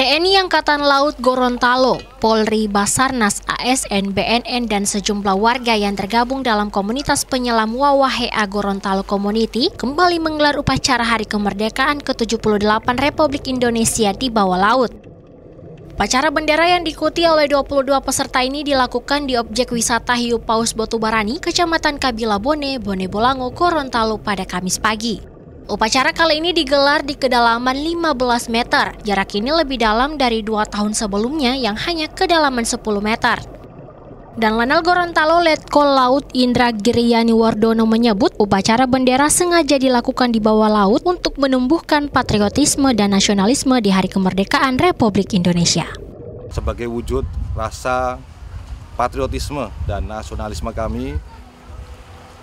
TNI Angkatan Laut Gorontalo, Polri, Basarnas, ASN, BNN, dan sejumlah warga yang tergabung dalam komunitas penyelam Wawahea Gorontalo Community kembali menggelar upacara Hari Kemerdekaan ke-78 Republik Indonesia di bawah laut. Upacara bendera yang diikuti oleh 22 peserta ini dilakukan di objek wisata Hiu Paus Botubarani, Kecamatan Kabila Bone, Bone Bolango, Gorontalo pada Kamis pagi. Upacara kali ini digelar di kedalaman 15 meter. Jarak ini lebih dalam dari dua tahun sebelumnya yang hanya kedalaman 10 meter. Dan Lanal Gorontalo Letkol Laut Indra Giriani Wardono menyebut upacara bendera sengaja dilakukan di bawah laut untuk menumbuhkan patriotisme dan nasionalisme di hari kemerdekaan Republik Indonesia. Sebagai wujud rasa patriotisme dan nasionalisme kami,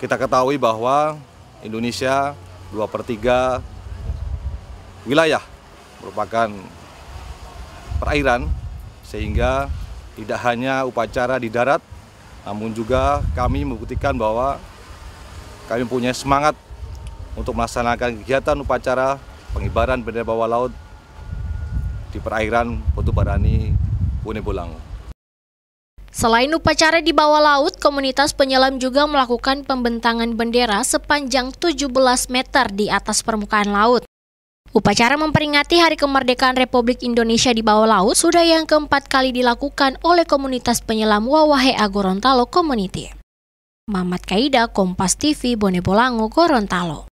kita ketahui bahwa Indonesia dua per 3 wilayah merupakan perairan sehingga tidak hanya upacara di darat namun juga kami membuktikan bahwa kami punya semangat untuk melaksanakan kegiatan upacara pengibaran bendera bawah laut di perairan Putu Barani Bolango. Selain upacara di bawah laut, komunitas penyelam juga melakukan pembentangan bendera sepanjang 17 meter di atas permukaan laut. Upacara memperingati Hari Kemerdekaan Republik Indonesia di bawah laut sudah yang keempat kali dilakukan oleh komunitas penyelam Wawahe Agorontalo Community. Mamat Kaida, Kompas TV, Bone Bolango, Gorontalo.